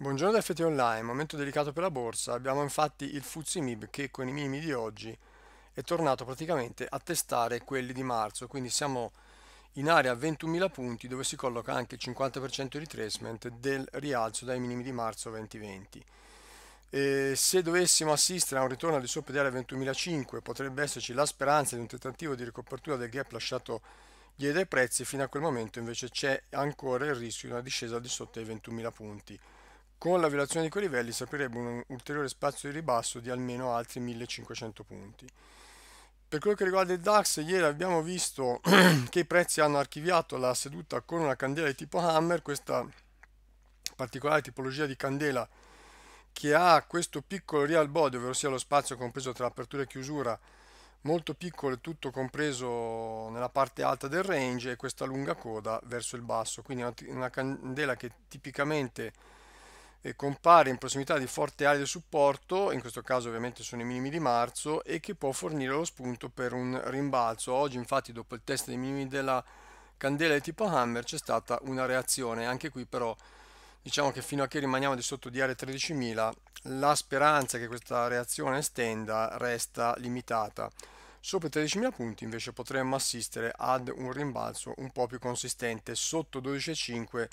Buongiorno da FT Online, momento delicato per la borsa, abbiamo infatti il Fuzzi MIB che con i minimi di oggi è tornato praticamente a testare quelli di marzo, quindi siamo in area 21.000 punti dove si colloca anche il 50% di retracement del rialzo dai minimi di marzo 2020. E se dovessimo assistere a un ritorno al di sopra di area 21.005 potrebbe esserci la speranza di un tentativo di ricopertura del gap lasciato dietro ai prezzi, fino a quel momento invece c'è ancora il rischio di una discesa al di sotto dei 21.000 punti. Con la violazione di quei livelli si aprirebbe un ulteriore spazio di ribasso di almeno altri 1500 punti. Per quello che riguarda il DAX, ieri abbiamo visto che i prezzi hanno archiviato la seduta con una candela di tipo Hammer, questa particolare tipologia di candela che ha questo piccolo real body, ovvero sia lo spazio compreso tra apertura e chiusura, molto piccolo e tutto compreso nella parte alta del range e questa lunga coda verso il basso, quindi una, una candela che tipicamente compare in prossimità di forti aree di supporto, in questo caso ovviamente sono i minimi di marzo, e che può fornire lo spunto per un rimbalzo. Oggi infatti dopo il test dei minimi della candela di tipo Hammer c'è stata una reazione, anche qui però diciamo che fino a che rimaniamo di sotto di area 13.000 la speranza che questa reazione estenda resta limitata. Sopra i 13.000 punti invece potremmo assistere ad un rimbalzo un po' più consistente sotto 12.5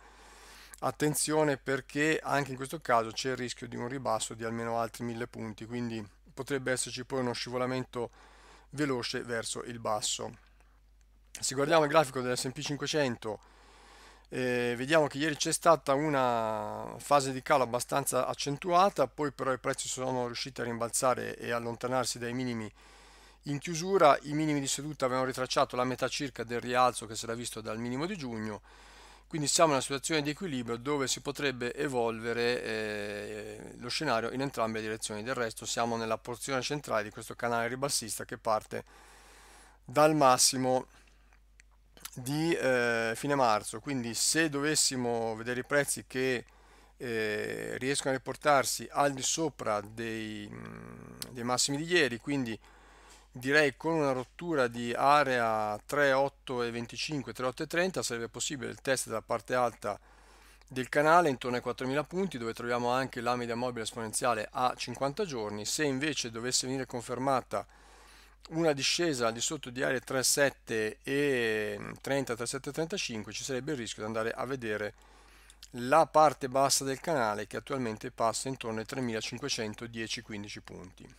attenzione perché anche in questo caso c'è il rischio di un ribasso di almeno altri 1000 punti quindi potrebbe esserci poi uno scivolamento veloce verso il basso se guardiamo il grafico dell'S&P 500 eh, vediamo che ieri c'è stata una fase di calo abbastanza accentuata poi però i prezzi sono riusciti a rimbalzare e allontanarsi dai minimi in chiusura i minimi di seduta avevano ritracciato la metà circa del rialzo che si era visto dal minimo di giugno quindi siamo in una situazione di equilibrio dove si potrebbe evolvere eh, lo scenario in entrambe le direzioni del resto siamo nella porzione centrale di questo canale ribassista che parte dal massimo di eh, fine marzo quindi se dovessimo vedere i prezzi che eh, riescono a riportarsi al di sopra dei, mm, dei massimi di ieri quindi direi con una rottura di area 3, 8 e 25, 3, 8 e 30 sarebbe possibile il test della parte alta del canale intorno ai 4000 punti dove troviamo anche la media mobile esponenziale a 50 giorni se invece dovesse venire confermata una discesa al di sotto di area 37 e 30 37 35 ci sarebbe il rischio di andare a vedere la parte bassa del canale che attualmente passa intorno ai 3510 15 punti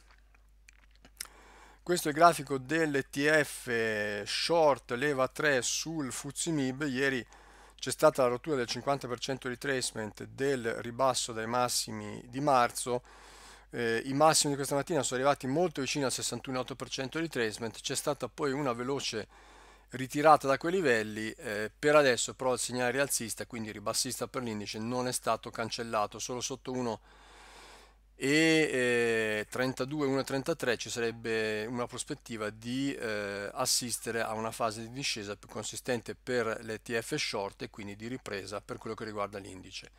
questo è il grafico dell'ETF eh, short leva 3 sul Fuzimib. Ieri c'è stata la rottura del 50% retracement del ribasso dai massimi di marzo. Eh, I massimi di questa mattina sono arrivati molto vicino al 61,8% retracement. C'è stata poi una veloce ritirata da quei livelli. Eh, per adesso però il segnale rialzista, quindi ribassista per l'indice, non è stato cancellato, solo sotto 1 e eh, 32-1-33 ci sarebbe una prospettiva di eh, assistere a una fase di discesa più consistente per l'ETF short e quindi di ripresa per quello che riguarda l'indice.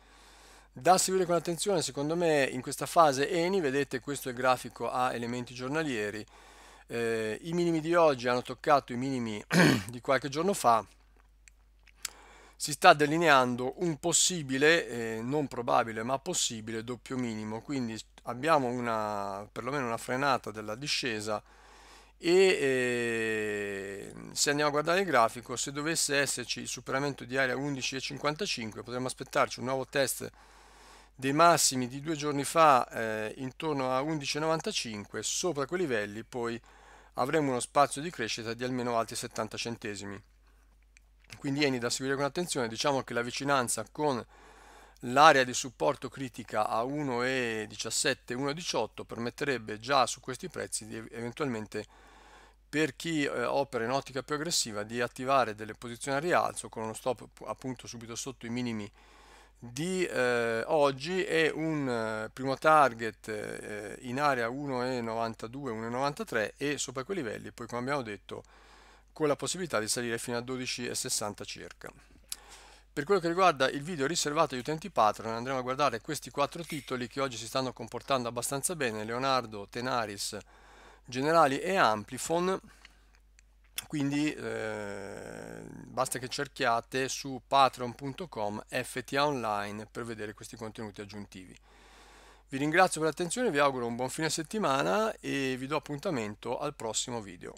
Da seguire con attenzione, secondo me, in questa fase ENI, vedete questo è il grafico a elementi giornalieri, eh, i minimi di oggi hanno toccato i minimi di qualche giorno fa, si sta delineando un possibile, eh, non probabile ma possibile doppio minimo, quindi abbiamo una, perlomeno una frenata della discesa e eh, se andiamo a guardare il grafico, se dovesse esserci il superamento di area 11,55 potremmo aspettarci un nuovo test dei massimi di due giorni fa eh, intorno a 11,95, sopra quei livelli poi avremo uno spazio di crescita di almeno altri 70 centesimi quindi ENI da seguire con attenzione, diciamo che la vicinanza con l'area di supporto critica a 1,17-1,18 permetterebbe già su questi prezzi di eventualmente per chi eh, opera in ottica più aggressiva di attivare delle posizioni a rialzo con uno stop appunto subito sotto i minimi di eh, oggi e un eh, primo target eh, in area 1,92-1,93 e sopra quei livelli poi come abbiamo detto con la possibilità di salire fino a 12,60 circa. Per quello che riguarda il video riservato agli utenti Patreon andremo a guardare questi quattro titoli che oggi si stanno comportando abbastanza bene, Leonardo, Tenaris, Generali e Amplifon, quindi eh, basta che cerchiate su patreon.com FTA Online per vedere questi contenuti aggiuntivi. Vi ringrazio per l'attenzione, vi auguro un buon fine settimana e vi do appuntamento al prossimo video.